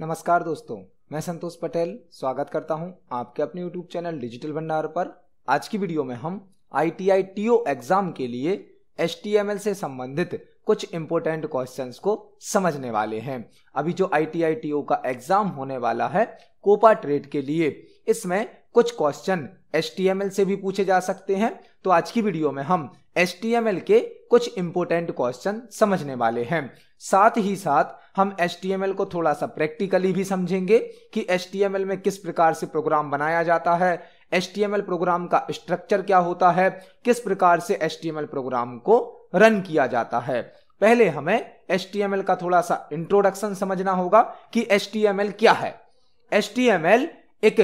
नमस्कार दोस्तों मैं संतोष पटेल स्वागत करता हूं आपके अपने YouTube चैनल डिजिटल भंडार पर आज की वीडियो में हम I T I T O exam के लिए एस टी एम एल से संबंधित कुछ इंपोर्टेंट क्वेश्चन को समझने वाले हैं अभी जो आई टी आई टी ओ का एग्जाम होने वाला है कोपा ट्रेड के लिए इसमें कुछ question S T M L से भी पूछे जा सकते हैं तो आज की वीडियो में हम एस के कुछ इंपोर्टेंट क्वेश्चन समझने वाले हैं साथ ही साथ हम एस को थोड़ा सा प्रैक्टिकली भी समझेंगे कि एस में किस प्रकार से प्रोग्राम बनाया जाता है एस प्रोग्राम का स्ट्रक्चर क्या होता है किस प्रकार से एस प्रोग्राम को रन किया जाता है पहले हमें एस का थोड़ा सा इंट्रोडक्शन समझना होगा कि एस क्या है एस एक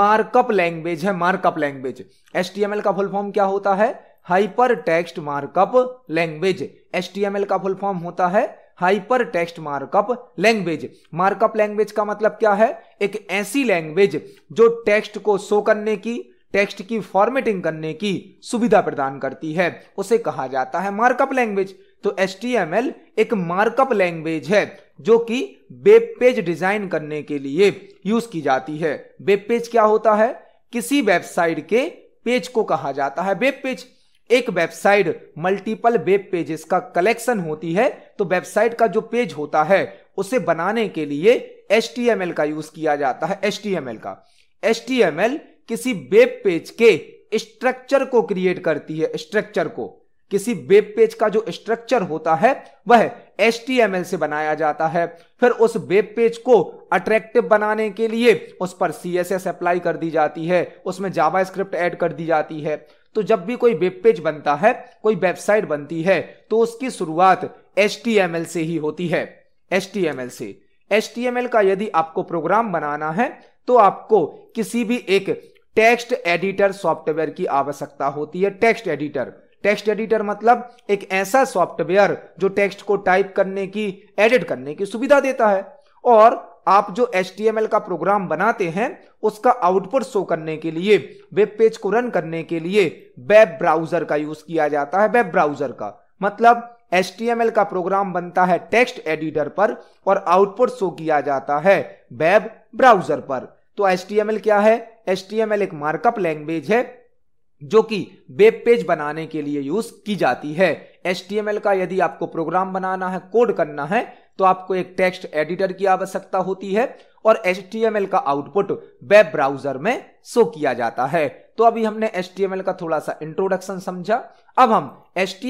मार्कअप लैंग्वेज है मार्कअप लैंग्वेज एस का फुल फॉर्म क्या होता है hyper text markup language L का फुल फॉर्म होता है hyper text markup language markup language का मतलब क्या है एक ऐसी लैंग्वेज जो टेक्स्ट को शो करने की टेक्स्ट की फॉर्मेटिंग करने की सुविधा प्रदान करती है उसे कहा जाता है मार्कअप लैंग्वेज तो एल एक मार्कअप लैंग्वेज है जो कि वेब पेज डिजाइन करने के लिए यूज की जाती है वेब पेज क्या होता है किसी वेबसाइट के पेज को कहा जाता है वेब पेज एक वेबसाइट मल्टीपल वेब पेजेस का कलेक्शन होती है तो वेबसाइट का जो पेज होता है उसे बनाने के लिए एस का यूज किया जाता है एस का एस किसी वेब पेज के स्ट्रक्चर को क्रिएट करती है स्ट्रक्चर को किसी वेब पेज का जो स्ट्रक्चर होता है वह एस से बनाया जाता है फिर उस वेब पेज को अट्रैक्टिव बनाने के लिए उस पर सी अप्लाई कर दी जाती है उसमें जावा स्क्रिप्ट ऐड कर दी जाती है तो जब भी कोई वेब पेज बनता है कोई वेबसाइट बनती है तो उसकी शुरुआत एच से ही होती है एच से एच का यदि आपको प्रोग्राम बनाना है तो आपको किसी भी एक टेक्स्ट एडिटर सॉफ्टवेयर की आवश्यकता होती है टेक्स्ट एडिटर टेक्स्ट एडिटर मतलब एक ऐसा सॉफ्टवेयर जो टेक्स्ट को टाइप करने की एडिट करने की सुविधा देता है और आप जो एच का प्रोग्राम बनाते हैं उसका आउटपुट शो करने के लिए वेब पेज को रन करने के लिए वेब ब्राउजर का यूज किया जाता है वेब ब्राउजर का मतलब एच का प्रोग्राम बनता है टेक्स्ट एडिटर पर और आउटपुट शो किया जाता है वेब ब्राउजर पर तो एच क्या है एच एक मार्कअप लैंग्वेज है जो कि वेब पेज बनाने के लिए यूज की जाती है एच का यदि आपको प्रोग्राम बनाना है कोड करना है तो आपको एक टेक्स्ट एडिटर की आवश्यकता होती है और एच का आउटपुट वेब ब्राउजर में शो किया जाता है तो अभी हमने एच का थोड़ा सा इंट्रोडक्शन समझा अब हम एच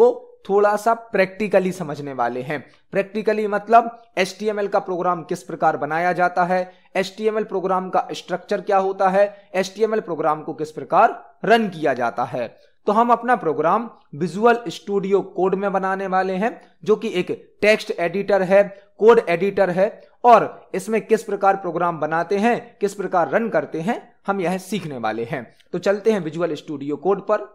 को थोड़ा सा प्रैक्टिकली समझने वाले हैं प्रैक्टिकली मतलब एच का प्रोग्राम किस प्रकार बनाया जाता है एच प्रोग्राम का स्ट्रक्चर क्या होता है एच प्रोग्राम को किस प्रकार रन किया जाता है तो हम अपना प्रोग्राम विजुअल स्टूडियो कोड में बनाने वाले हैं जो कि एक टेक्स्ट एडिटर है कोड एडिटर है और इसमें किस प्रकार प्रोग्राम बनाते हैं किस प्रकार रन करते हैं हम यह सीखने वाले हैं तो चलते हैं विजुअल स्टूडियो कोड पर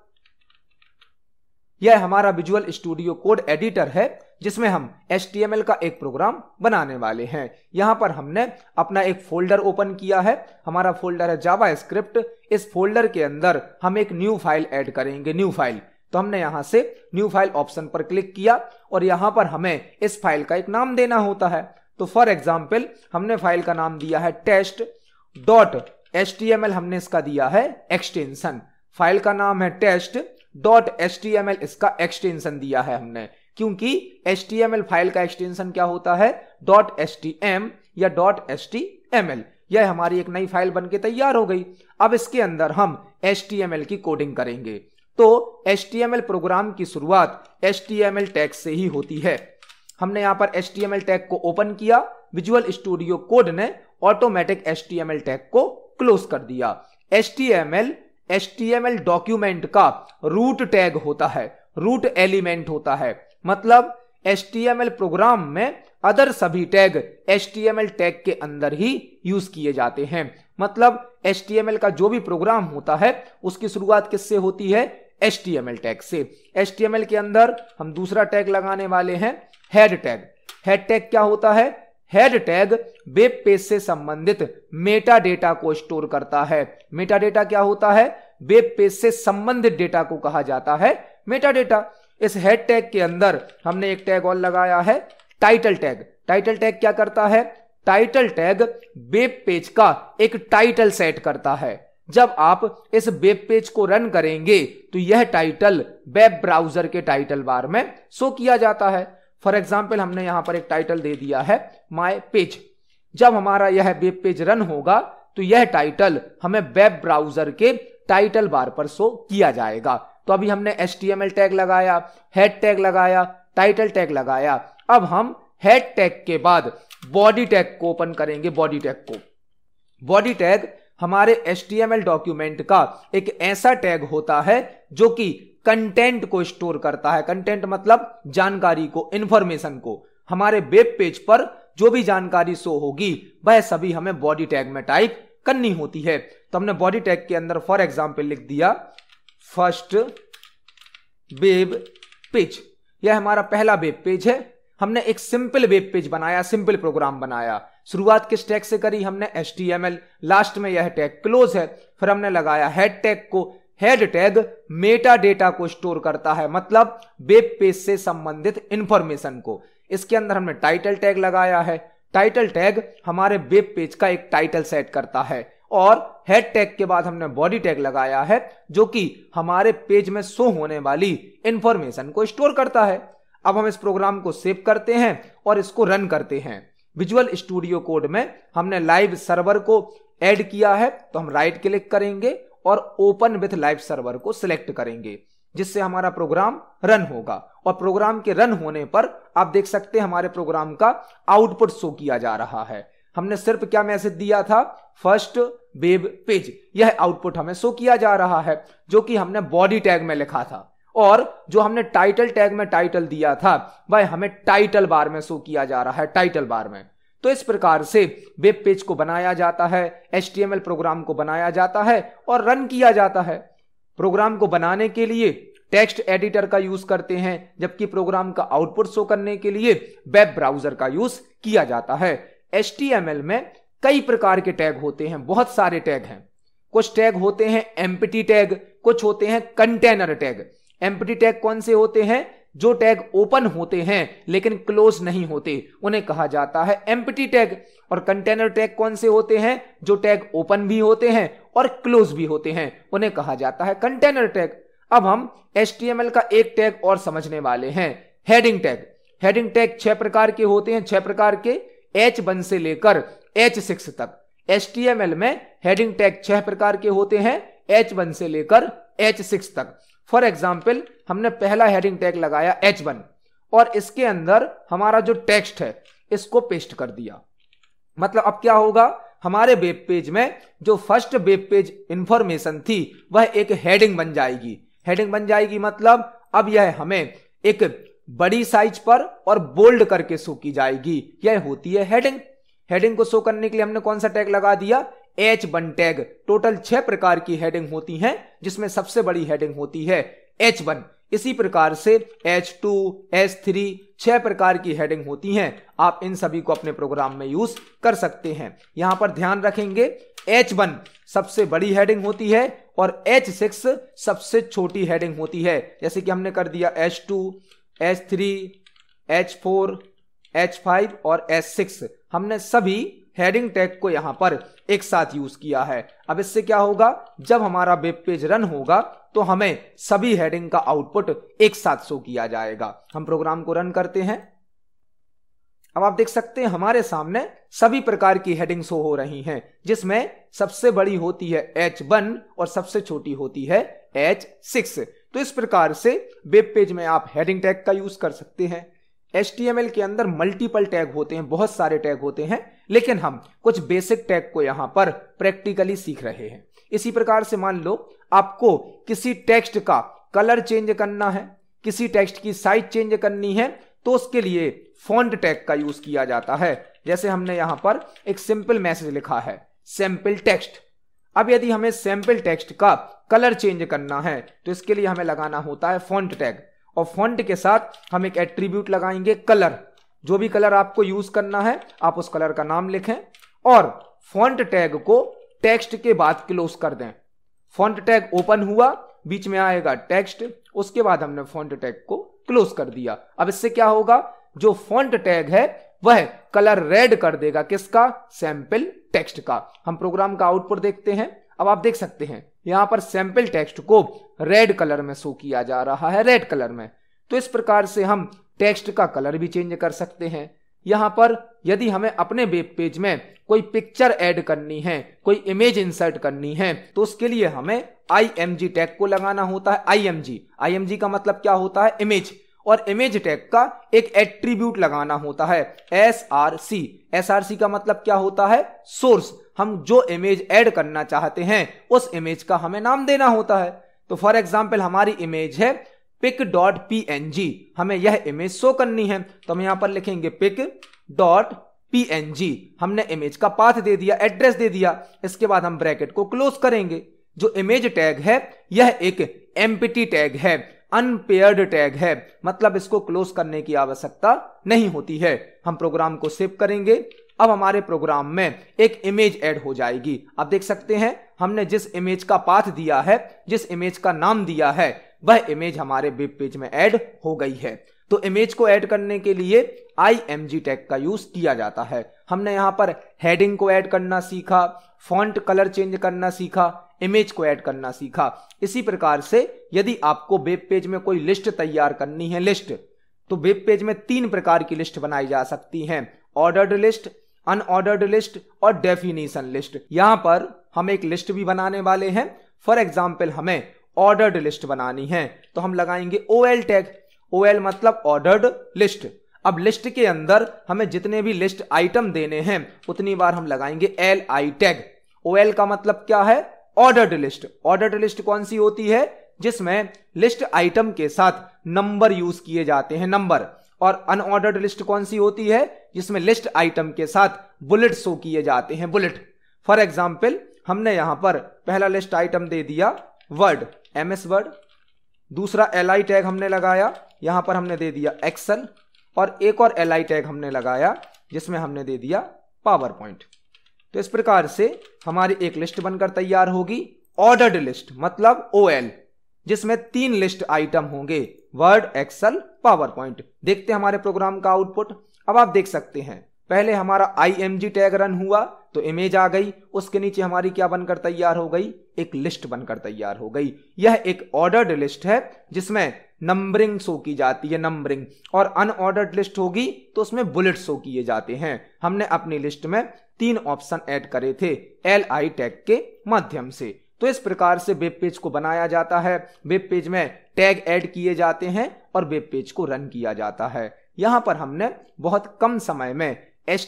यह हमारा विजुअल स्टूडियो कोड एडिटर है जिसमें हम एच का एक प्रोग्राम बनाने वाले हैं यहाँ पर हमने अपना एक फोल्डर ओपन किया है हमारा फोल्डर है जावा स्क्रिप्ट इस फोल्डर के अंदर हम एक न्यू फाइल ऐड करेंगे न्यू फाइल तो हमने यहाँ से न्यू फाइल ऑप्शन पर क्लिक किया और यहाँ पर हमें इस फाइल का एक नाम देना होता है तो फॉर एग्जाम्पल हमने फाइल का नाम दिया है टेस्ट डॉट एच हमने इसका दिया है एक्सटेंशन फाइल का नाम है टेस्ट डॉट एल इसका एक्सटेंशन दिया है हमने क्योंकि एल फाइल का एक्सटेंशन क्या होता है डॉट एच या डॉट एच यह हमारी एक नई फाइल बनके तैयार हो गई अब इसके अंदर हम एल की कोडिंग करेंगे तो एल प्रोग्राम की शुरुआत एल टैग से ही होती है हमने यहां पर एल टैग को ओपन किया विजुअल स्टूडियो कोड ने ऑटोमेटिक एल टैग को क्लोज कर दिया एल एच डॉक्यूमेंट का रूट टैग होता है रूट एलिमेंट होता है मतलब एच प्रोग्राम में अदर सभी टैग एच टैग के अंदर ही यूज किए जाते हैं मतलब एच का जो भी प्रोग्राम होता है उसकी शुरुआत किससे होती है एच टैग से एच के अंदर हम दूसरा टैग लगाने वाले हैं हेड टैग हेड टैग क्या होता है हेड टैग वेब पेज से संबंधित मेटा डेटा को स्टोर करता है मेटा डेटा क्या होता है वेब पेज से संबंधित डेटा को कहा जाता है मेटा डेटा इस हेड टैग के अंदर हमने एक टैग और लगाया है टाइटल टैग टाइटल टैग क्या करता है टाइटल टैग वेब पेज का एक टाइटल सेट करता है जब आप इस वेब पेज को रन करेंगे तो यह टाइटल वेब ब्राउजर के टाइटल बार में शो किया जाता है फॉर एग्जाम्पल हमने यहां पर एक टाइटल दे दिया है माई पेज जब हमारा यह वेब पेज रन होगा तो यह टाइटल हमें वेब ब्राउजर के टाइटल बार पर शो किया जाएगा तो अभी हमने एल टैग लगाया हेड टैग लगाया टाइटल टैग लगाया अब हम हेड टैग के बाद बॉडी टैग को ओपन करेंगे बॉडी टैग को बॉडी टैग हमारे एल डॉक्यूमेंट का एक ऐसा टैग होता है जो कि कंटेंट को स्टोर करता है कंटेंट मतलब जानकारी को इंफॉर्मेशन को हमारे वेब पेज पर जो भी जानकारी शो होगी वह सभी हमें बॉडी टैग में टाइप करनी होती है तो हमने बॉडी टैग के अंदर फॉर एग्जाम्पल लिख दिया फर्स्ट वेब पेज यह हमारा पहला वेब पेज है हमने एक सिंपल वेब पेज बनाया सिंपल प्रोग्राम बनाया शुरुआत किस टैग से करी हमने एस लास्ट में यह टैग क्लोज है फिर हमने लगाया हेड टैग को हेड टैग मेटा डेटा को स्टोर करता है मतलब वेब पेज से संबंधित इंफॉर्मेशन को इसके अंदर हमने टाइटल टैग लगाया है टाइटल टैग हमारे वेब पेज का एक टाइटल सेट करता है और हेड टैग के बाद हमने बॉडी टैग लगाया है जो कि हमारे पेज में शो होने वाली इंफॉर्मेशन को स्टोर करता है अब हम इस प्रोग्राम को सेव करते हैं और इसको रन करते हैं विजुअल स्टूडियो कोड में हमने लाइव सर्वर को ऐड किया है तो हम राइट क्लिक करेंगे और ओपन विथ लाइव सर्वर को सिलेक्ट करेंगे जिससे हमारा प्रोग्राम रन होगा और प्रोग्राम के रन होने पर आप देख सकते हैं हमारे प्रोग्राम का आउटपुट शो किया जा रहा है हमने सिर्फ क्या मैसेज दिया था फर्स्ट वेब पेज यह आउटपुट हमें शो किया जा रहा है जो कि हमने बॉडी टैग में लिखा था और जो हमने टाइटल टैग में टाइटल दिया था वह हमें टाइटल बार में शो किया जा रहा है टाइटल बार में तो इस प्रकार से वेब पेज को बनाया जाता है एच प्रोग्राम को बनाया जाता है और रन किया जाता है प्रोग्राम को बनाने के लिए टेक्स्ट एडिटर का यूज करते हैं जबकि प्रोग्राम का आउटपुट शो करने के लिए वेब ब्राउजर का यूज किया जाता है एच में कई प्रकार के टैग होते हैं बहुत सारे टैग हैं कुछ टैग होते हैं एमपीटी टैग कुछ होते हैं कंटेनर टैग एम्पटी टैग कौन से होते हैं जो टैग ओपन होते हैं लेकिन क्लोज नहीं होते उन्हें कहा जाता है एम्पटी टैग और कंटेनर टैग कौन से होते हैं जो टैग ओपन भी होते हैं और क्लोज भी होते हैं उन्हें कहा जाता है कंटेनर टैग अब हम एस का एक टैग और समझने वाले हैं हेडिंग टैग हेडिंग टैग छह प्रकार के होते हैं छह प्रकार के एच वन से लेकर एच सिक्स तक एच में हेडिंग टैग छह प्रकार के होते हैं एच वन से लेकर एच सिक्स तक फॉर एग्जाम्पल हमने पहला हेडिंग टैग लगाया एच वन और इसके अंदर हमारा जो टेक्स्ट है इसको पेस्ट कर दिया मतलब अब क्या होगा हमारे वेब पेज में जो फर्स्ट वेब पेज इंफॉर्मेशन थी वह एक हेडिंग बन जाएगी हेडिंग बन जाएगी मतलब अब यह हमें एक बड़ी साइज पर और बोल्ड करके शो की जाएगी यह होती है हेडिंग हेडिंग को शो करने के लिए हमने कौन सा टैग लगा दिया एच वन टैग टोटल छह प्रकार की हेडिंग होती हैं जिसमें सबसे बड़ी हेडिंग होती है एच वन इसी प्रकार से एच टू एच थ्री छह प्रकार की हेडिंग होती हैं आप इन सभी को अपने प्रोग्राम में यूज कर सकते हैं यहां पर ध्यान रखेंगे एच वन सबसे बड़ी हेडिंग होती है और एच सिक्स सबसे छोटी हेडिंग होती है जैसे कि हमने कर दिया H two H three H four H five और एच सिक्स हमने सभी हेडिंग टैग को यहां पर एक साथ यूज किया है अब इससे क्या होगा जब हमारा वेब पेज रन होगा तो हमें सभी हेडिंग का आउटपुट एक साथ शो किया जाएगा हम प्रोग्राम को रन करते हैं अब आप देख सकते हैं हमारे सामने सभी प्रकार की हेडिंग शो हो रही हैं जिसमें सबसे बड़ी होती है एच वन और सबसे छोटी होती है एच सिक्स तो इस प्रकार से वेब पेज में आप हेडिंग टैग का यूज कर सकते हैं एस के अंदर मल्टीपल टैग होते हैं बहुत सारे टैग होते हैं लेकिन हम कुछ बेसिक टैग को यहां पर प्रैक्टिकली सीख रहे हैं इसी प्रकार से मान लो आपको किसी टेक्स्ट का कलर चेंज करना है किसी टेक्स्ट की साइज चेंज करनी है तो उसके लिए फॉन्ट टैग का यूज किया जाता है जैसे हमने यहां पर एक सिंपल मैसेज लिखा है सैंपल टेक्स्ट अब यदि हमें सैंपल टेक्स्ट का कलर चेंज करना है तो इसके लिए हमें लगाना होता है फॉन्ट टैग और फॉन्ट के साथ हम एक एट्रीब्यूट लगाएंगे कलर जो भी कलर आपको यूज करना है आप उस कलर का नाम लिखें और फॉन्ट टैग को टेक्स्ट के बाद क्लोज कर दें फॉन्ट टैग ओपन हुआ बीच में आएगा टेक्स्ट उसके बाद हमने फॉन्ट टैग को क्लोज कर दिया अब इससे क्या होगा जो फॉन्ट टैग है वह कलर रेड कर देगा किसका सैंपल टेक्स्ट का हम प्रोग्राम का आउटपुट देखते हैं अब आप देख सकते हैं यहां पर सैंपल टेक्स्ट को रेड कलर में शो किया जा रहा है रेड कलर में तो इस प्रकार से हम टेक्स्ट का कलर भी चेंज कर सकते हैं यहां पर यदि हमें अपने वेब पेज में कोई पिक्चर ऐड करनी है कोई इमेज इंसर्ट करनी है तो उसके लिए हमें आई एम जी टैग को लगाना होता है आई एम जी आई एम जी का मतलब क्या होता है इमेज और इमेज टैग का एक एट्रीब्यूट लगाना होता है S R C S R C का मतलब क्या होता है सोर्स हम जो इमेज ऐड करना चाहते हैं उस इमेज का हमें नाम देना होता है तो फॉर एग्जाम्पल हमारी इमेज है pic dot P N G हमें यह इमेज शो करनी है तो हम यहां पर लिखेंगे pic dot P N G हमने इमेज का पाथ दे दिया एड्रेस दे दिया इसके बाद हम ब्रैकेट को क्लोज करेंगे जो इमेज टैग है यह एक एम्पिटी टैग है अनपेयर्ड टैग है मतलब इसको क्लोज करने की आवश्यकता नहीं होती है हम प्रोग्राम को सेव करेंगे अब हमारे प्रोग्राम में एक इमेज ऐड हो जाएगी आप देख सकते हैं हमने जिस इमेज का पाथ दिया है जिस इमेज का नाम दिया है वह इमेज हमारे वेब पेज में ऐड हो गई है तो इमेज को ऐड करने के लिए आई एम जी टैग का यूज किया जाता है हमने यहाँ पर हेडिंग को ऐड करना सीखा फॉन्ट कलर चेंज करना सीखा इमेज को ऐड करना सीखा इसी प्रकार से यदि आपको वेब पेज में कोई लिस्ट तैयार करनी है लिस्ट तो वेब पेज में तीन प्रकार की लिस्ट बनाई जा सकती हैं ऑर्डर्ड लिस्ट अनऑर्डर्ड लिस्ट और डेफिनेशन लिस्ट यहां पर हम एक लिस्ट भी बनाने वाले हैं फॉर एग्जाम्पल हमें ऑर्डर्ड लिस्ट बनानी है तो हम लगाएंगे O L tag O L मतलब ऑर्डर्ड लिस्ट अब लिस्ट के अंदर हमें जितने भी लिस्ट आइटम देने हैं उतनी बार हम लगाएंगे L I tag O L का मतलब क्या है ऑर्डर्ड लिस्ट ऑर्डर्ड लिस्ट कौन सी होती है जिसमें लिस्ट आइटम के साथ नंबर यूज किए जाते हैं नंबर और अनऑर्डर्ड लिस्ट कौन सी होती है जिसमें लिस्ट आइटम के साथ बुलेट शो किए जाते हैं बुलेट फॉर एग्जाम्पल हमने यहां पर पहला लिस्ट आइटम दे दिया वर्ड एम एस वर्ड दूसरा एल आई टैग हमने लगाया यहां पर हमने दे दिया एक्सल और एक और एल आई टैग हमने लगाया जिसमें हमने दे दिया पावर पॉइंट तो इस प्रकार से हमारी एक लिस्ट बनकर तैयार होगी ऑर्डर्ड लिस्ट मतलब ओ एल जिसमें तीन लिस्ट आइटम होंगे वर्ड एक्सल पावर पॉइंट देखते हैं हमारे प्रोग्राम का आउटपुट अब आप देख सकते हैं पहले हमारा आई टैग रन हुआ तो इमेज आ गई उसके नीचे हमारी क्या बनकर तैयार हो गई एक लिस्ट बनकर तैयार हो गई यह एक ऑर्डर्ड लिस्ट है जिसमें नंबरिंग शो की जाती है नंबरिंग और अनऑर्डर्ड लिस्ट होगी तो उसमें बुलेट शो किए जाते हैं हमने अपनी लिस्ट में तीन ऑप्शन ऐड करे थे एल आई टैग के माध्यम से तो इस प्रकार से वेब पेज को बनाया जाता है वेब पेज में टैग ऐड किए जाते हैं और वेब पेज को रन किया जाता है यहाँ पर हमने बहुत कम समय में एस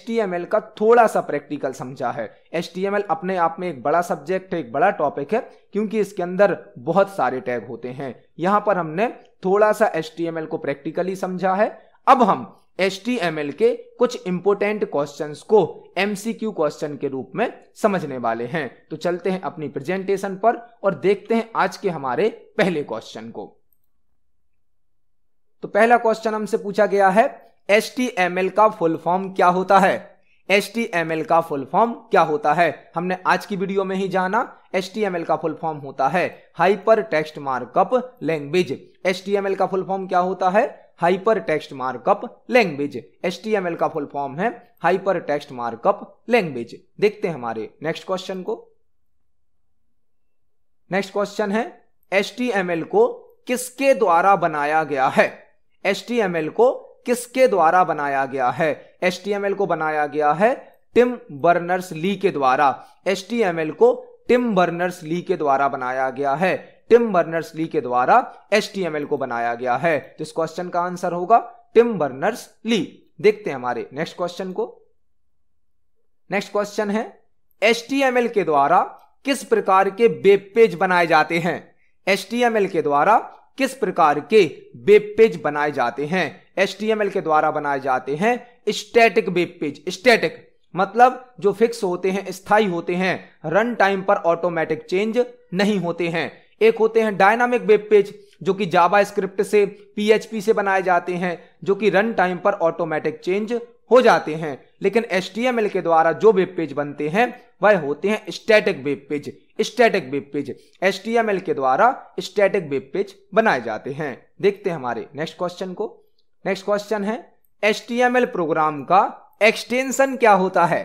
का थोड़ा सा प्रैक्टिकल समझा है एस अपने आप में एक बड़ा सब्जेक्ट है एक बड़ा टॉपिक है क्योंकि इसके अंदर बहुत सारे टैग होते हैं यहाँ पर हमने थोड़ा सा एस को प्रैक्टिकली समझा है अब हम एस के कुछ इंपोर्टेंट क्वेश्चन को एम क्वेश्चन के रूप में समझने वाले हैं तो चलते हैं अपनी प्रेजेंटेशन पर और देखते हैं आज के हमारे पहले क्वेश्चन को तो पहला क्वेश्चन हमसे पूछा गया है एस का फुल फॉर्म क्या होता है एस का फुल फॉर्म क्या होता है हमने आज की वीडियो में ही जाना एस का फुल फॉर्म होता है hyper text markup language S का फुल फॉर्म क्या होता है hyper text markup language S का फुल फॉर्म है हाइपर टेक्स्ट मार्कअप लैंग्वेज देखते हैं हमारे नेक्स्ट क्वेश्चन को नेक्स्ट क्वेश्चन है एस को किसके द्वारा बनाया गया है एच को किसके द्वारा बनाया गया है एच को बनाया गया है टिम बर्नर्स ली के द्वारा एच को टिम बर्नर्स ली के द्वारा बनाया गया है टिम बर्नर्स ली के द्वारा एच को बनाया गया है तो इस क्वेश्चन का आंसर होगा टिम बर्नर्स ली देखते हैं हमारे नेक्स्ट क्वेश्चन को नेक्स्ट क्वेश्चन है एच के द्वारा किस प्रकार के वेब पेज बनाए जाते हैं एच के द्वारा किस प्रकार के वेब पेज बनाए जाते हैं एच के द्वारा बनाए जाते हैं स्टैटिक वेब पेज स्टैटिक मतलब जो फिक्स होते हैं स्थाई होते हैं रन टाइम पर ऑटोमेटिक चेंज नहीं होते हैं एक होते हैं डायनामिक वेब पेज जो कि जावा स्क्रिप्ट से पीएचपी से बनाए जाते हैं जो कि रन टाइम पर ऑटोमेटिक चेंज हो जाते हैं लेकिन एच के द्वारा जो वेब पेज बनते हैं वह होते हैं static web page static web page L के द्वारा स्टैटिक वेब पेज बनाए जाते हैं देखते हैं हमारे नेक्स्ट क्वेश्चन को नेक्स्ट क्वेश्चन है एल प्रोग्राम का एक्सटेंशन क्या होता है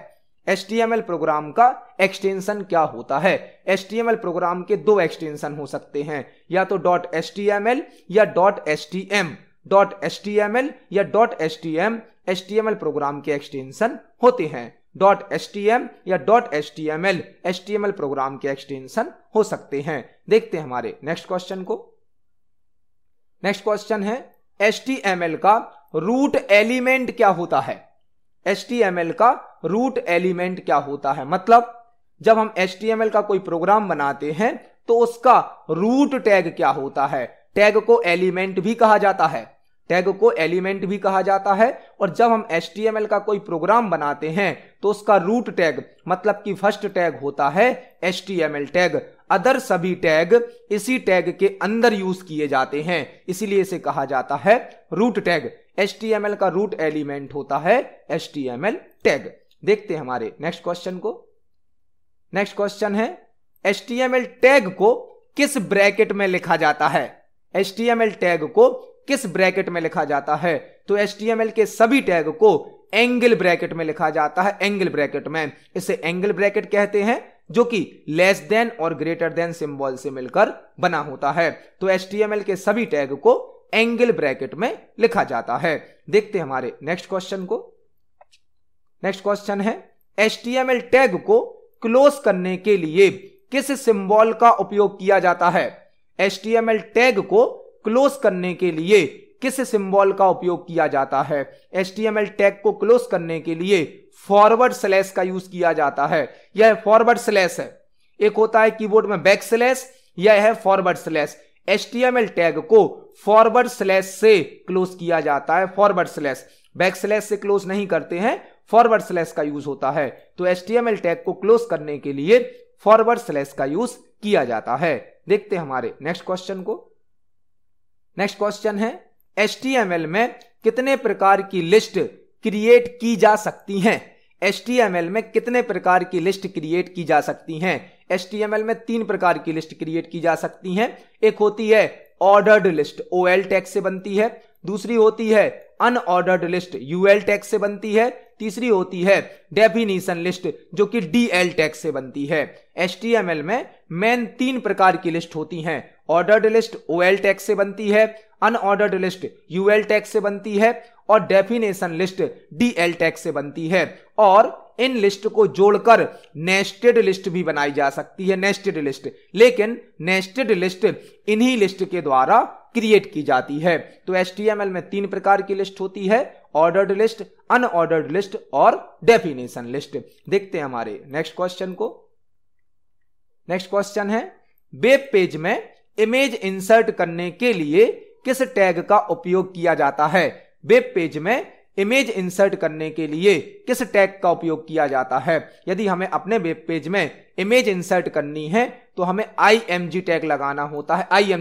एल प्रोग्राम का एक्सटेंशन क्या होता है एल प्रोग्राम के दो एक्सटेंशन हो सकते हैं या तो डॉट एल या डॉट एम डॉट एल या डॉट एम एल प्रोग्राम के एक्सटेंशन होते हैं डॉट एस टी एम या dot S T M L S T M L program के एक्सटेंशन हो सकते हैं देखते हैं हमारे नेक्स्ट क्वेश्चन को नेक्स्ट क्वेश्चन है एस टी एम एल का रूट एलिमेंट क्या होता है एस टी एम एल का रूट एलिमेंट क्या होता है मतलब जब हम एस टी एम एल का कोई प्रोग्राम बनाते हैं तो उसका रूट टैग क्या होता है टैग को एलिमेंट भी कहा जाता है टैग को एलिमेंट भी कहा जाता है और जब हम एस का कोई प्रोग्राम बनाते हैं तो उसका रूट टैग मतलब कि फर्स्ट टैग होता है एस टैग अदर सभी टैग इसी टैग के अंदर यूज किए जाते हैं इसीलिए इसे कहा जाता है रूट टैग एस का रूट एलिमेंट होता है एस टैग देखते हैं हमारे नेक्स्ट क्वेश्चन को नेक्स्ट क्वेश्चन है एस टैग को किस ब्रैकेट में लिखा जाता है एच टैग को किस ब्रैकेट में लिखा जाता है तो एच के सभी टैग को एंगल ब्रैकेट में लिखा जाता है एंगल ब्रैकेट में इसे एंगल ब्रैकेट कहते हैं जो कि लेस देन और ग्रेटर देन सिंबल से मिलकर बना होता है तो एच के सभी टैग को एंगल ब्रैकेट में लिखा जाता है देखते हमारे नेक्स्ट क्वेश्चन को नेक्स्ट क्वेश्चन है एच टैग को क्लोज करने के लिए किस सिंबल का उपयोग किया जाता है एच टैग को क्लोज करने के लिए किस सिंबल का उपयोग किया जाता है एल टैग को क्लोज करने के लिए फॉरवर्ड स्लैश का यूज किया जाता है यह फॉरवर्ड स्लैश है एक होता है कीबोर्ड में बैक स्लैश यह है फॉरवर्ड स्लैश एच टैग को फॉरवर्ड स्लैश से क्लोज किया जाता है फॉरवर्ड स्लैश बैक स्लैश से क्लोज नहीं करते हैं फॉरवर्ड स्लैश का यूज होता है तो एल टैग को क्लोज करने के लिए फॉरवर्ड स्लैश का यूज किया जाता है देखते हमारे नेक्स्ट क्वेश्चन को नेक्स्ट क्वेश्चन है एस में कितने प्रकार की लिस्ट क्रिएट की जा सकती हैं एस में कितने प्रकार की लिस्ट क्रिएट की जा सकती हैं एस में तीन प्रकार की लिस्ट क्रिएट की जा सकती हैं एक होती है ordered list O L tags से बनती है दूसरी होती है अनऑर्डर्ड लिस्ट यूएल टैक्स से बनती है तीसरी होती है डेफिनेशन लिस्ट जो कि डीएल टैक्स से बनती है एस में मेन तीन प्रकार की लिस्ट होती हैं ordered list O L tags से बनती है अनऑर्डर्ड लिस्ट यूएल टैक्स से बनती है और डेफिनेशन लिस्ट एल टैक्स से बनती है और इन लिस्ट को जोड़कर नेस्टेड लिस्ट भी बनाई जा सकती है नेस्टेड लिस्ट लेकिन नेस्टेड लिस्ट इन्हीं लिस्ट के द्वारा क्रिएट की जाती है तो एस में तीन प्रकार की लिस्ट होती है ऑर्डर्ड लिस्ट अनऑर्डर्ड लिस्ट और डेफिनेशन लिस्ट देखते हैं हमारे नेक्स्ट क्वेश्चन को नेक्स्ट क्वेश्चन है वेब पेज में इमेज इंसर्ट करने के लिए किस टैग का उपयोग किया जाता है वेब पेज में इमेज इंसर्ट करने के लिए किस टैग का उपयोग किया जाता है यदि हमें अपने वेब पेज में इमेज इंसर्ट करनी है तो हमें आई टैग लगाना होता है आई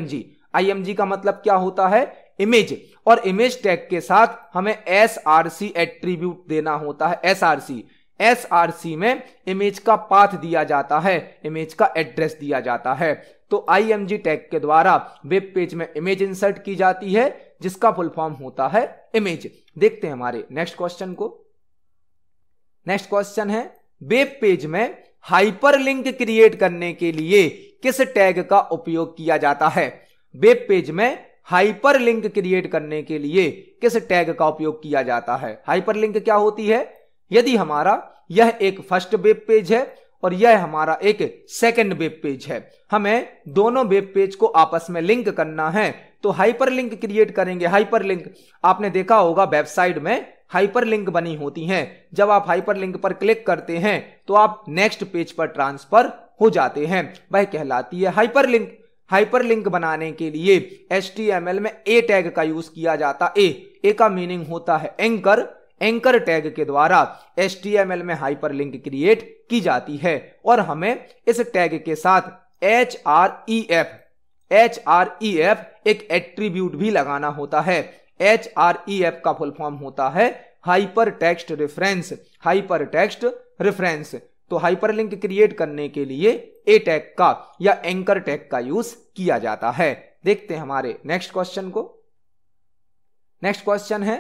एम का मतलब क्या होता है इमेज और इमेज टैग के साथ हमें एस आर सी एट्रीब्यूट देना होता है S R C S R C में इमेज का पाथ दिया जाता है इमेज का एड्रेस दिया जाता है तो आई एम जी टैग के द्वारा वेब पेज में इमेज इंसर्ट की जाती है जिसका फुल फॉर्म होता है इमेज देखते हैं हमारे नेक्स्ट क्वेश्चन को नेक्स्ट क्वेश्चन है वेब पेज में हाइपरलिंक क्रिएट करने के लिए किस टैग का उपयोग किया जाता है वेब पेज में हाइपरलिंक क्रिएट करने के लिए किस टैग का उपयोग किया जाता है हाइपरलिंक क्या होती है यदि हमारा यह एक फर्स्ट वेब पेज है और यह हमारा एक सेकंड वेब पेज है हमें दोनों वेब पेज को आपस में लिंक करना है तो हाइपरलिंक क्रिएट करेंगे हाइपरलिंक आपने देखा होगा वेबसाइट में हाइपरलिंक बनी होती हैं जब आप हाइपरलिंक पर क्लिक करते हैं तो आप नेक्स्ट पेज पर ट्रांसफर हो जाते हैं वह कहलाती है हाइपरलिंक हाइपरलिंक बनाने के लिए एस में ए टैग का यूज किया जाता ए ए का मीनिंग होता है एंकर एंकर टैग के द्वारा एस में हाइपरलिंक क्रिएट की जाती है और हमें इस टैग के साथ H R E F H R E F एक एट्रीब्यूट भी लगाना होता है एच आर ई एफ का फुल फॉर्म होता है hyper text reference hyper text reference तो हाइपरलिंक क्रिएट करने के लिए ए टैग का या एंकर टैग का यूज किया जाता है देखते हैं हमारे नेक्स्ट क्वेश्चन को नेक्स्ट क्वेश्चन है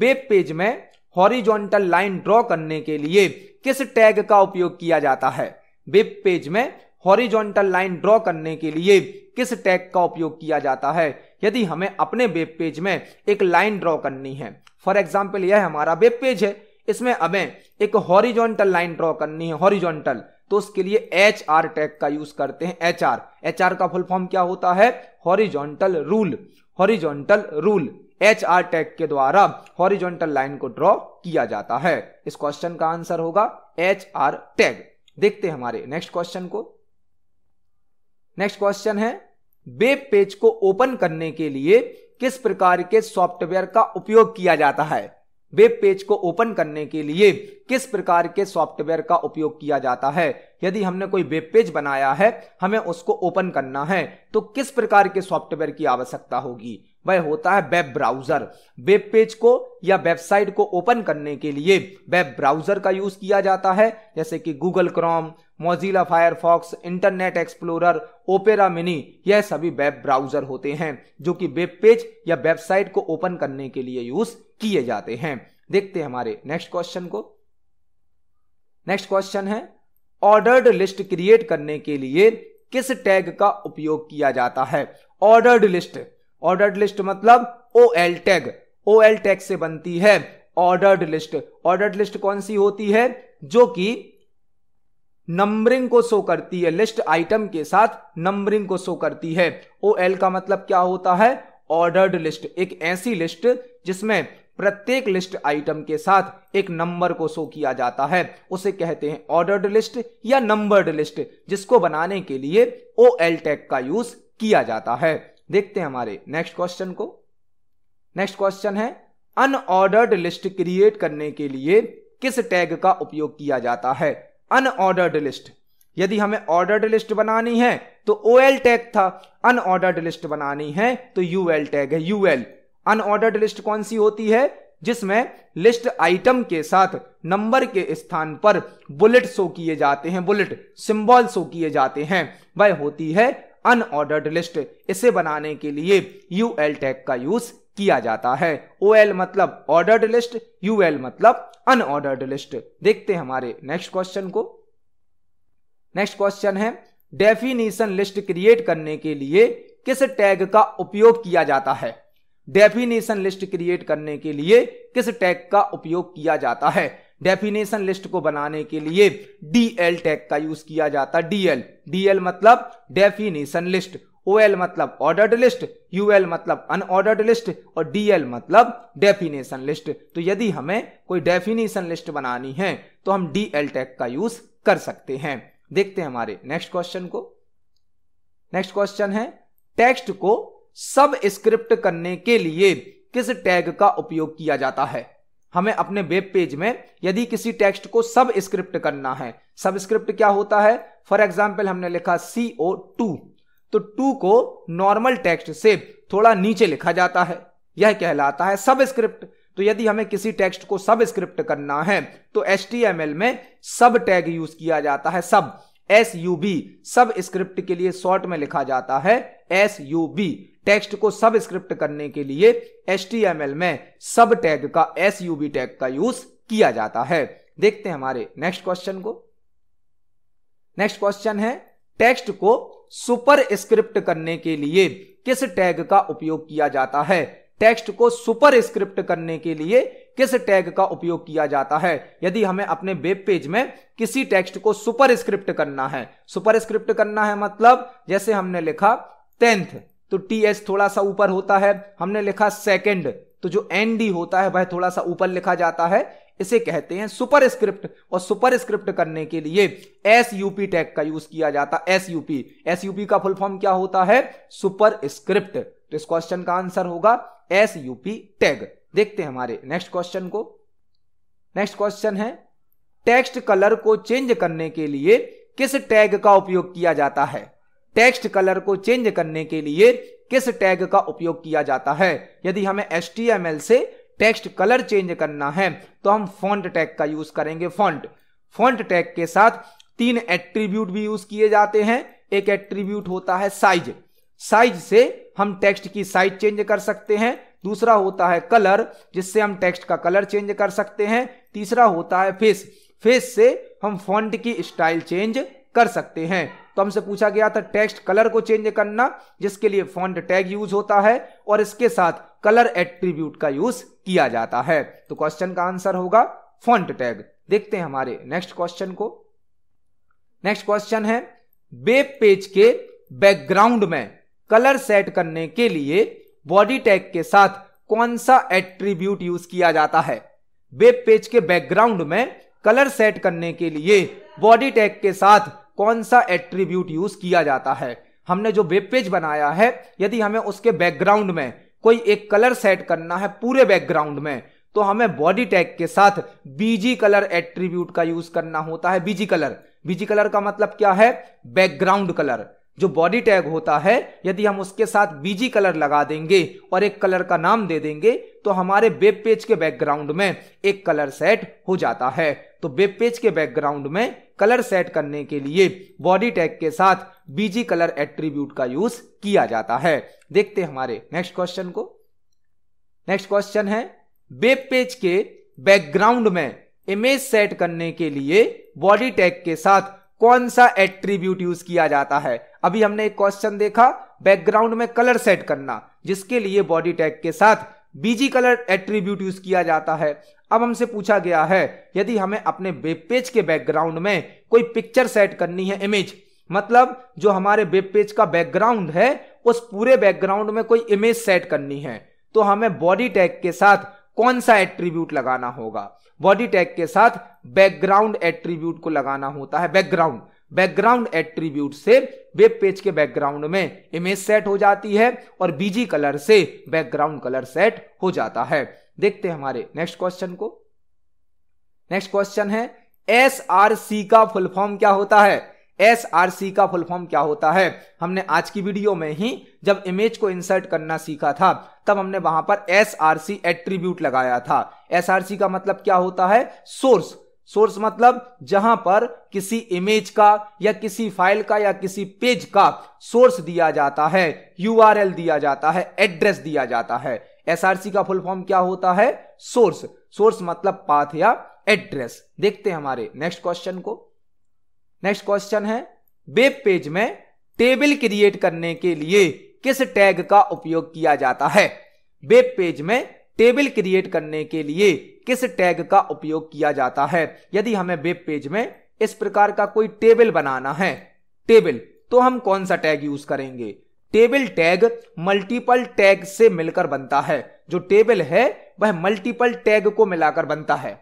वेब पेज में हॉरिजॉन्टल लाइन ड्रॉ करने के लिए किस टैग का उपयोग किया जाता है वेब पेज में हॉरिजॉन्टल लाइन ड्रॉ करने के लिए किस टैग का उपयोग किया जाता है यदि हमें अपने वेब पेज में एक लाइन ड्रॉ करनी है फॉर एग्जाम्पल यह हमारा वेब पेज है इसमें अब एक हॉरिजॉन्टल लाइन ड्रॉ करनी है हॉरिजॉन्टल तो उसके लिए एच आर टैग का यूज करते हैं एच आर एच आर का फुल फॉर्म क्या होता है horizontal rule horizontal rule H R tag के द्वारा हॉरिजॉन्टल लाइन को ड्रॉ किया जाता है इस क्वेश्चन का आंसर होगा एच आर टैग देखते हैं हमारे नेक्स्ट क्वेश्चन को नेक्स्ट क्वेश्चन है वेब पेज को ओपन करने के लिए किस प्रकार के सॉफ्टवेयर का उपयोग किया जाता है वेब पेज को ओपन करने के लिए किस प्रकार के सॉफ्टवेयर का उपयोग किया जाता है यदि हमने कोई वेब पेज बनाया है हमें उसको ओपन करना है तो किस प्रकार के सॉफ्टवेयर की आवश्यकता होगी वह होता है वेब ब्राउजर वेब पेज को या वेबसाइट को ओपन करने के लिए वेब ब्राउजर का यूज किया जाता है जैसे कि Google Chrome Mozilla Firefox Internet Explorer Opera Mini यह सभी वेब ब्राउजर होते हैं जो कि वेब पेज या वेबसाइट को ओपन करने के लिए यूज किए जाते हैं देखते हैं हमारे नेक्स्ट क्वेश्चन को नेक्स्ट क्वेश्चन है ऑर्डर्ड लिस्ट क्रिएट करने के लिए किस टैग का उपयोग किया जाता है ऑर्डर्ड लिस्ट ऑर्डर्ड लिस्ट मतलब O L tag O L tag से बनती है ऑर्डर्ड लिस्ट ऑर्डर्ड लिस्ट कौन सी होती है जो कि नंबरिंग को शो करती है लिस्ट आइटम के साथ नंबरिंग को शो करती है ओ एल का मतलब क्या होता है ऑर्डर्ड लिस्ट एक ऐसी लिस्ट जिसमें प्रत्येक लिस्ट आइटम के साथ एक नंबर को शो किया जाता है उसे कहते हैं ऑर्डर्ड लिस्ट या नंबर्ड लिस्ट जिसको बनाने के लिए ओ एल टैग का यूज किया जाता है देखते हैं हमारे नेक्स्ट क्वेश्चन को नेक्स्ट क्वेश्चन है अनऑर्डर्ड लिस्ट क्रिएट करने के लिए किस टैग का उपयोग किया जाता है अनऑर्डर्ड लिस्ट यदि हमें ऑर्डर्ड लिस्ट बनानी है तो ओ एल टैग था अनऑर्डर्ड लिस्ट बनानी है तो यू एल टैग है यू एल अनऑर्डर्ड लिस्ट कौन सी होती है जिसमें लिस्ट आइटम के साथ नंबर के स्थान पर बुलेट शो किए जाते हैं बुलेट सिंबल शो किए जाते हैं वह होती है अनऑर्डर्ड लिस्ट इसे बनाने के लिए यू एल टैग का यूज किया जाता है ओ एल मतलब ऑर्डर्ड लिस्ट यू एल मतलब अनऑर्डर्ड लिस्ट देखते हैं हमारे नेक्स्ट क्वेश्चन को नेक्स्ट क्वेश्चन है डेफिनेशन लिस्ट क्रिएट करने के लिए किस टैग का उपयोग किया जाता है डेफिनेशन लिस्ट क्रिएट करने के लिए किस टैग का उपयोग किया जाता है डेफिनेशन लिस्ट को बनाने के लिए डीएल टैग का यूज किया जाता है डीएल डीएल मतलब डेफिनेशन लिस्ट ओएल मतलब ऑर्डर्ड लिस्ट यूएल मतलब अनऑर्डर्ड लिस्ट और डीएल मतलब डेफिनेशन लिस्ट तो यदि हमें कोई डेफिनेशन लिस्ट बनानी है तो हम डीएल टैग का यूज कर सकते हैं देखते हैं हमारे नेक्स्ट क्वेश्चन को नेक्स्ट क्वेश्चन है टेक्स्ट को सब स्क्रिप्ट करने के लिए किस टैग का उपयोग किया जाता है हमें अपने वेब पेज में यदि किसी टेक्स्ट को सब स्क्रिप्ट करना है सब स्क्रिप्ट क्या होता है फॉर एग्जाम्पल हमने लिखा सी ओ टू तो टू को नॉर्मल टेक्स्ट से थोड़ा नीचे लिखा जाता है यह कहलाता है सब स्क्रिप्ट तो यदि हमें किसी टेक्स्ट को सब स्क्रिप्ट करना है तो एच में सब टैग यूज किया जाता है sub S U B subscript के लिए शॉर्ट में लिखा जाता है एस यू बी टेक्स्ट को सब स्क्रिप्ट करने के लिए एस टी एम एल में सब टैग का एस यू बी टैग का यूज किया जाता है देखते हैं हमारे नेक्स्ट क्वेश्चन को नेक्स्ट क्वेश्चन है टेक्स्ट को सुपर स्क्रिप्ट करने के लिए किस टैग का उपयोग किया जाता है टेक्स्ट को सुपर स्क्रिप्ट करने के लिए किस टैग का उपयोग किया जाता है यदि हमें अपने वेब पेज में किसी टेक्स्ट को सुपर स्क्रिप्ट करना है सुपर स्क्रिप्ट करना है मतलब जैसे हमने लिखा टेंथ तो टी एस थोड़ा सा ऊपर होता है हमने लिखा सेकेंड तो जो एन डी होता है वह थोड़ा सा ऊपर लिखा जाता है इसे कहते हैं सुपर स्क्रिप्ट और सुपर स्क्रिप्ट करने के लिए एस यूपी टैग का यूज किया जाता है एस यूपी एस यूपी का फुल फॉर्म क्या होता है सुपर स्क्रिप्ट तो इस क्वेश्चन का आंसर होगा एस यूपी टैग देखते हैं हमारे नेक्स्ट क्वेश्चन को नेक्स्ट क्वेश्चन है टेक्स्ट कलर को चेंज करने के लिए किस टैग का उपयोग किया जाता है टेक्स्ट कलर को चेंज करने के लिए किस टैग का उपयोग किया जाता है यदि हमें एस से टेक्स्ट कलर चेंज करना है तो हम फॉन्ट टैग का यूज करेंगे फॉन्ट फॉन्ट टैग के साथ तीन एट्रीब्यूट भी यूज किए जाते हैं एक एट्रीब्यूट होता है साइज साइज से हम टेक्स्ट की साइज चेंज कर सकते हैं दूसरा होता है कलर जिससे हम टेक्स्ट का कलर चेंज कर सकते हैं तीसरा होता है फेस फेस से हम फॉन्ट की स्टाइल चेंज कर सकते हैं तो हमसे पूछा गया था टेक्स्ट कलर को चेंज करना जिसके लिए फॉन्ट टैग यूज होता है और इसके साथ कलर एट्रीब्यूट का यूज किया जाता है तो क्वेश्चन का आंसर होगा फॉन्ट टैग देखते हैं हमारे नेक्स्ट क्वेश्चन को नेक्स्ट क्वेश्चन है वेब पेज के बैकग्राउंड में कलर सेट करने के लिए बॉडी टैग के साथ कौन सा एट्रीब्यूट यूज किया जाता है वेब पेज के बैकग्राउंड में कलर सेट करने के लिए बॉडी टैग के साथ कौन सा एट्रीब्यूट यूज किया जाता है हमने जो वेब पेज बनाया है यदि हमें उसके बैकग्राउंड में कोई एक कलर सेट करना है पूरे बैकग्राउंड में तो हमें बॉडी टैग के साथ बीजी कलर एट्रीब्यूट का यूज करना होता है बीजी कलर बीजी कलर का मतलब क्या है बैकग्राउंड कलर जो बॉडी टैग होता है यदि हम उसके साथ बीजी कलर लगा देंगे और एक कलर का नाम दे देंगे तो हमारे वेब पेज के बैकग्राउंड में एक कलर सेट हो जाता है तो वेब पेज के बैकग्राउंड में कलर सेट करने के लिए बॉडी टैग के साथ बीजी कलर एट्रीब्यूट का यूज किया जाता है देखते हमारे नेक्स्ट क्वेश्चन को नेक्स्ट क्वेश्चन है वेब पेज के बैकग्राउंड में इमेज सेट करने के लिए बॉडी टैग के साथ कौन सा एट्रीब्यूट यूज किया जाता है अभी हमने एक क्वेश्चन देखा बैकग्राउंड में कलर सेट करना जिसके लिए बॉडी टैग के साथ बीजी कलर एट्रीब्यूट यूज किया जाता है अब हमसे पूछा गया है यदि हमें अपने वेब पेज के बैकग्राउंड में कोई पिक्चर सेट करनी है इमेज मतलब जो हमारे वेब पेज का बैकग्राउंड है उस पूरे बैकग्राउंड में कोई इमेज सेट करनी है तो हमें बॉडी टैग के साथ कौन सा एट्रीब्यूट लगाना होगा बॉडी टैग के साथ बैकग्राउंड एट्रीब्यूट को लगाना होता है बैकग्राउंड बैकग्राउंड एट्रीब्यूट से वेब पेज के बैकग्राउंड में इमेज सेट हो जाती है और बीजी कलर से बैकग्राउंड कलर सेट हो जाता है देखते हैं हमारे नेक्स्ट क्वेश्चन को नेक्स्ट क्वेश्चन है एस आर सी का फुल फॉर्म क्या होता है एस आर सी का फुल फॉर्म क्या होता है हमने आज की वीडियो में ही जब इमेज को इंसर्ट करना सीखा था तब हमने वहां पर एस आर सी एट्रीब्यूट लगाया था एस आर सी का मतलब क्या होता है सोर्स सोर्स मतलब जहां पर किसी इमेज का या किसी फाइल का या किसी पेज का सोर्स दिया जाता है यू दिया जाता है एड्रेस दिया जाता है एसआरसी का फुल फॉर्म क्या होता है सोर्स सोर्स मतलब पाथ या एड्रेस देखते हैं हमारे नेक्स्ट क्वेश्चन को नेक्स्ट क्वेश्चन है वेब पेज में टेबल क्रिएट करने के लिए किस टैग का उपयोग किया जाता है वेब पेज में टेबल क्रिएट करने के लिए किस टैग का उपयोग किया जाता है यदि हमें वेब पेज में इस प्रकार का कोई टेबल बनाना है टेबल तो हम कौन सा टैग यूज करेंगे टेबल टैग मल्टीपल टैग से मिलकर बनता है जो टेबल है वह मल्टीपल टैग को मिलाकर बनता है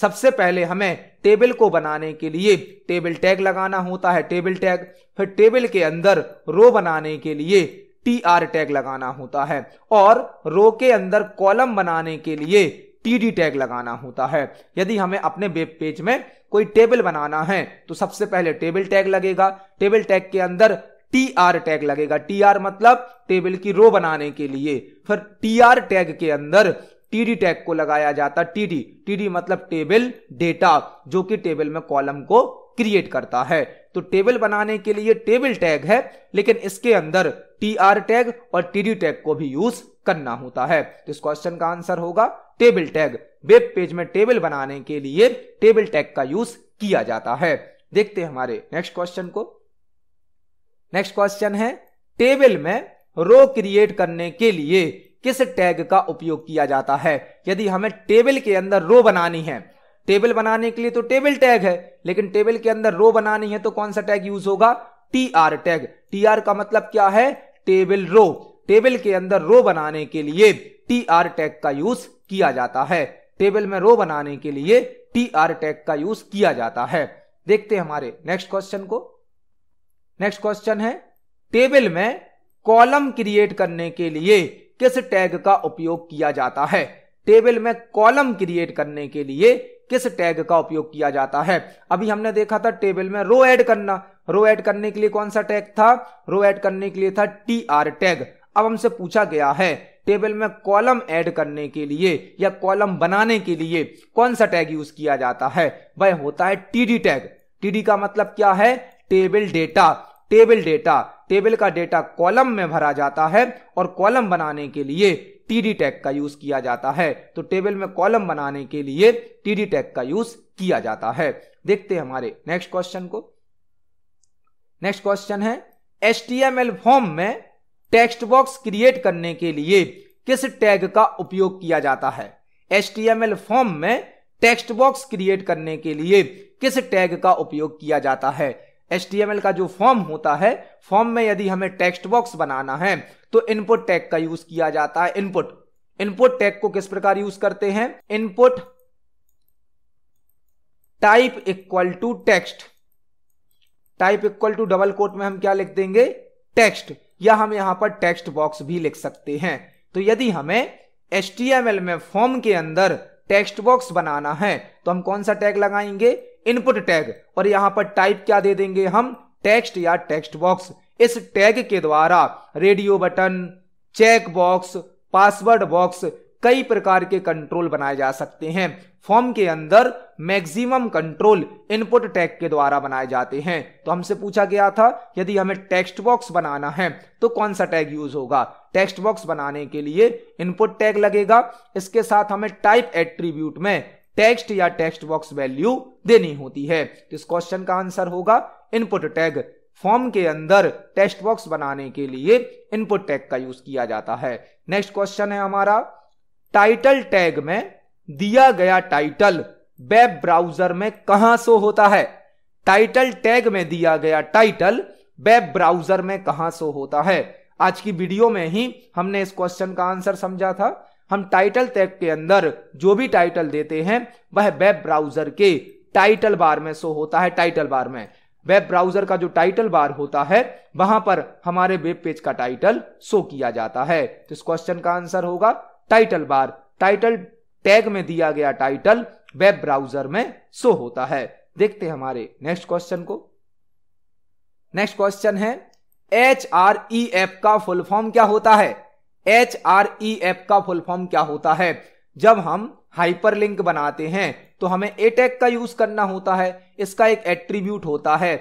सबसे पहले हमें टेबल को बनाने के लिए टेबल टैग लगाना होता है टेबल टैग फिर टेबल के अंदर रो बनाने के लिए टी आर टैग लगाना होता है और रो के अंदर कॉलम बनाने के लिए टी डी टैग लगाना होता है यदि हमें अपने वेब पेज में कोई टेबल बनाना है तो सबसे पहले टेबल टैग लगेगा टेबल टैग के अंदर टी आर टैग लगेगा टी आर मतलब टेबल की रो बनाने के लिए फिर टी आर टैग के अंदर टी डी टैग को लगाया जाता टी डी टी डी मतलब टेबल डेटा जो कि टेबल में कॉलम को क्रिएट करता है तो टेबल बनाने के लिए टेबल टैग है लेकिन इसके अंदर टी आर टैग और डी टैग को भी यूज करना होता है तो इस क्वेश्चन का आंसर होगा टेबल टैग वेब पेज में टेबल बनाने के लिए टेबल टैग का यूज किया जाता है देखते हैं हमारे नेक्स्ट क्वेश्चन को नेक्स्ट क्वेश्चन है टेबल में रो क्रिएट करने के लिए किस टैग का उपयोग किया जाता है यदि हमें टेबल के अंदर रो बनानी है टेबल बनाने के लिए तो टेबल टैग है लेकिन टेबल के अंदर रो बनानी है तो कौन सा टैग यूज होगा T R tag T R का मतलब क्या है टेबल रो टेबल के अंदर रो बनाने के लिए टी आर टैग का यूज किया जाता है टेबल में रो बनाने के लिए टी आर टैग का यूज किया जाता है देखते हैं हमारे नेक्स्ट क्वेश्चन को नेक्स्ट क्वेश्चन है टेबल में कॉलम क्रिएट करने के लिए किस टैग का उपयोग किया जाता है टेबल में कॉलम क्रिएट करने के लिए किस टैग का उपयोग किया जाता है अभी हमने देखा था टेबल में रो ऐड करना रो ऐड करने के लिए कौन सा टैग था रो ऐड करने के लिए था टी आर टैग अब हमसे पूछा गया है टेबल में कॉलम ऐड करने के लिए या कॉलम बनाने के लिए कौन सा टैग यूज किया जाता है वह होता है टीडी टैग टीडी का मतलब क्या है table data table data table का डेटा कॉलम में भरा जाता है और कॉलम बनाने के लिए टीडी टैग का यूज किया जाता है तो टेबल में कॉलम बनाने के लिए टीडी टैग का यूज किया जाता है देखते हैं हमारे नेक्स्ट क्वेश्चन को नेक्स्ट क्वेश्चन है एल फॉर्म में टेक्स्ट बॉक्स क्रिएट करने के लिए किस टैग का उपयोग किया जाता है एल फॉर्म में टेक्स्ट बॉक्स क्रिएट करने के लिए किस टैग का उपयोग किया जाता है एच का जो फॉर्म होता है फॉर्म में यदि हमें टेक्स्ट बॉक्स बनाना है तो इनपुट टैग का यूज किया जाता है इनपुट इनपुट टैग को किस प्रकार यूज करते हैं input type equal to text type equal to double quote में हम क्या लिख देंगे टेक्स्ट या हम यहां पर टेक्स्ट बॉक्स भी लिख सकते हैं तो यदि हमें एच में फॉर्म के अंदर टेक्स्ट बॉक्स बनाना है तो हम कौन सा टैग लगाएंगे इनपुट टैग और यहां पर टाइप क्या दे देंगे हम टेक्स्ट या टेक्स्ट बॉक्स इस टैग के द्वारा radio button check box password box कई प्रकार के कंट्रोल बनाए जा सकते हैं फॉर्म के अंदर मैक्सिमम कंट्रोल इनपुट टैग के द्वारा बनाए जाते हैं तो हमसे पूछा गया था यदि हमें टेक्स्ट बॉक्स बनाना है तो कौन सा टैग यूज होगा टेक्स्ट बॉक्स बनाने के लिए इनपुट टैग लगेगा इसके साथ हमें टाइप एट्रीब्यूट में टेक्स्ट या टेक्स्ट बॉक्स वैल्यू देनी होती है तो इस क्वेश्चन का आंसर होगा इनपुट टैग फॉर्म के अंदर टेक्स्ट बॉक्स बनाने के लिए इनपुट टैग का यूज किया जाता है नेक्स्ट क्वेश्चन है हमारा टाइटल टैग में दिया गया टाइटल वेब ब्राउजर में कहां सो होता है टाइटल टैग में दिया गया टाइटल वेब ब्राउजर में कहां सो होता है आज की वीडियो में ही हमने इस क्वेश्चन का आंसर समझा था हम टाइटल टैग के अंदर जो भी टाइटल देते हैं वह वेब ब्राउजर के टाइटल बार में शो होता है टाइटल बार में वेब ब्राउजर का जो टाइटल बार होता है वहां पर हमारे वेब पेज का टाइटल शो किया जाता है तो इस क्वेश्चन का आंसर होगा टाइटल बार टाइटल टैग में दिया गया टाइटल वेब ब्राउजर में शो होता है देखते हैं हमारे नेक्स्ट क्वेश्चन को नेक्स्ट क्वेश्चन है एच आर ई एफ का फुल फॉर्म क्या होता है एच आर ई एफ का फुल फॉर्म क्या होता है जब हम हाइपरलिंक बनाते हैं तो हमें ए टैग का यूज करना होता है इसका एक एट्रीब्यूट होता है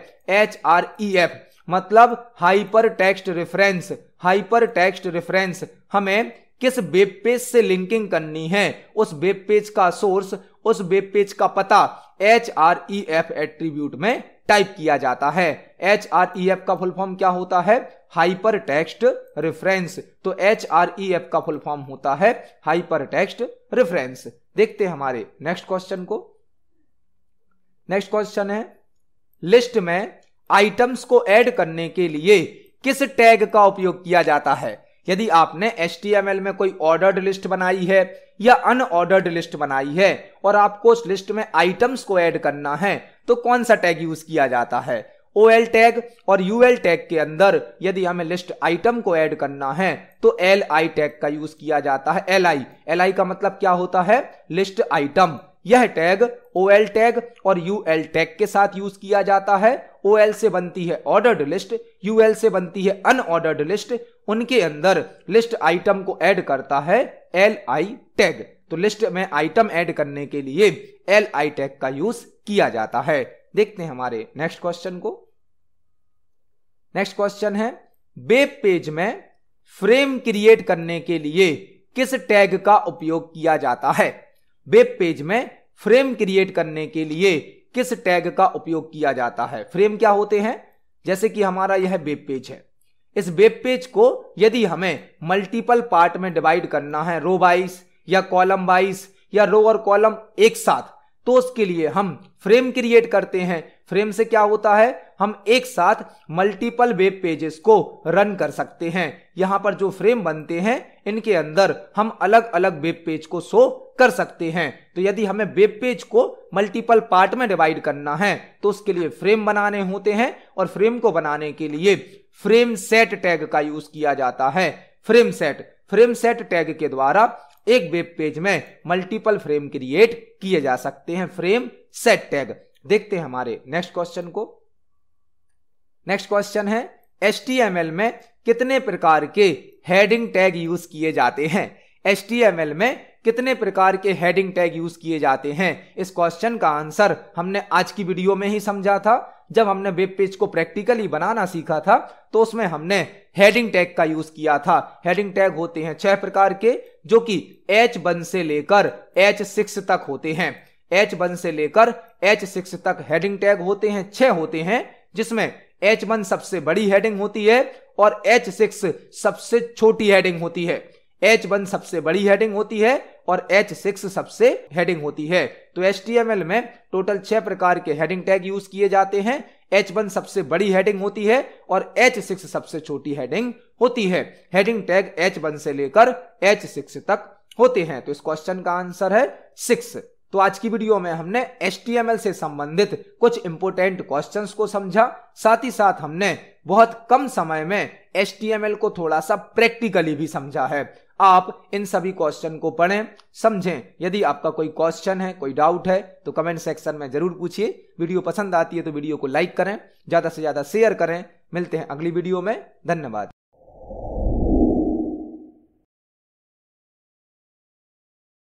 एच आर ई एफ मतलब hyper text reference hyper text reference हमें किस वेब पेज से लिंकिंग करनी है उस वेब पेज का सोर्स उस वेब पेज का पता H R E F attribute में टाइप किया जाता है एच आर ई एफ का फुल फॉर्म क्या होता है हाइपर टेक्स्ट रेफरेंस तो एच आर ई एफ का फुल फॉर्म होता है हाइपर टेक्स्ट रेफरेंस देखते हैं हमारे नेक्स्ट क्वेश्चन को नेक्स्ट क्वेश्चन है लिस्ट में आइटम्स को ऐड करने के लिए किस टैग का उपयोग किया जाता है यदि आपने एच में कोई ऑर्डर्ड लिस्ट बनाई है या अनऑर्डर्ड लिस्ट बनाई है और आपको उस लिस्ट में आइटम्स को ऐड करना है तो कौन सा टैग यूज किया जाता है ओ एल टैग और यू एल टैग के अंदर यदि हमें लिस्ट आइटम को ऐड करना है तो एल आई टैग का यूज किया जाता है एल आई एल आई का मतलब क्या होता है लिस्ट आइटम यह टैग ओ एल टैग और यू एल टैग के साथ यूज किया जाता है ओ एल से बनती है ऑर्डर्ड लिस्ट यू एल से बनती है अनऑर्डर्ड लिस्ट उनके अंदर लिस्ट आइटम को ऐड करता है एल आई टैग तो लिस्ट में आइटम ऐड करने के लिए एल आई टैग का यूज किया जाता है देखते हैं हमारे नेक्स्ट क्वेश्चन को नेक्स्ट क्वेश्चन है वेब पेज में फ्रेम क्रिएट करने के लिए किस टैग का उपयोग किया जाता है वेब पेज में फ्रेम क्रिएट करने के लिए किस टैग का उपयोग किया जाता है फ्रेम क्या होते हैं जैसे कि हमारा यह वेब पेज है इस वेब पेज को यदि हमें मल्टीपल पार्ट में डिवाइड करना है रो वाइज या कॉलम वाइज या रो और कॉलम एक साथ तो उसके लिए हम फ्रेम क्रिएट करते हैं फ्रेम से क्या होता है हम एक साथ मल्टीपल वेब पेजेस को रन कर सकते हैं यहां पर जो फ्रेम बनते हैं इनके अंदर हम अलग अलग वेब पेज को शो कर सकते हैं तो यदि हमें वेब पेज को मल्टीपल पार्ट में डिवाइड करना है तो उसके लिए फ्रेम बनाने होते हैं और फ्रेम को बनाने के लिए फ्रेम सेट टैग का यूज किया जाता है frame set frame set tag के द्वारा एक वेब पेज में मल्टीपल फ्रेम क्रिएट किए जा सकते हैं फ्रेम सेट टैग देखते हैं हमारे नेक्स्ट क्वेश्चन को नेक्स्ट क्वेश्चन है एस में कितने प्रकार के हेडिंग टैग यूज किए जाते हैं एस में कितने प्रकार के हेडिंग टैग यूज किए जाते हैं इस क्वेश्चन का आंसर हमने आज की वीडियो में ही समझा था जब हमने वेब पेज को प्रैक्टिकली बनाना सीखा था तो उसमें हमने हेडिंग टैग का यूज किया था हेडिंग टैग होते हैं छह प्रकार के जो कि एच वन से लेकर एच सिक्स तक होते हैं एच वन से लेकर एच सिक्स तक हेडिंग टैग होते हैं छह होते हैं जिसमें एच वन सबसे बड़ी हेडिंग होती है और एच सिक्स सबसे छोटी हेडिंग होती है एच वन सबसे बड़ी हेडिंग होती है और एच सिक्स सबसे हेडिंग होती है तो एच टी एम एल में टोटल छह प्रकार के हेडिंग टैग यूज किए जाते हैं एच वन सबसे बड़ी हेडिंग होती है और एच सिक्स सबसे छोटी हेडिंग होती है हेडिंग टैग एच वन से लेकर एच सिक्स तक होते हैं तो इस क्वेश्चन का आंसर है सिक्स तो आज की वीडियो में हमने एल से संबंधित कुछ इंपोर्टेंट क्वेश्चंस को समझा साथ ही साथ हमने बहुत कम समय में एल को थोड़ा सा प्रैक्टिकली भी समझा है आप इन सभी क्वेश्चन को पढ़ें समझें यदि आपका कोई क्वेश्चन है कोई डाउट है तो कमेंट सेक्शन में जरूर पूछिए वीडियो पसंद आती है तो वीडियो को लाइक करें ज़्यादा से ज़्यादा शेयर करें मिलते हैं अगली वीडियो में धन्यवाद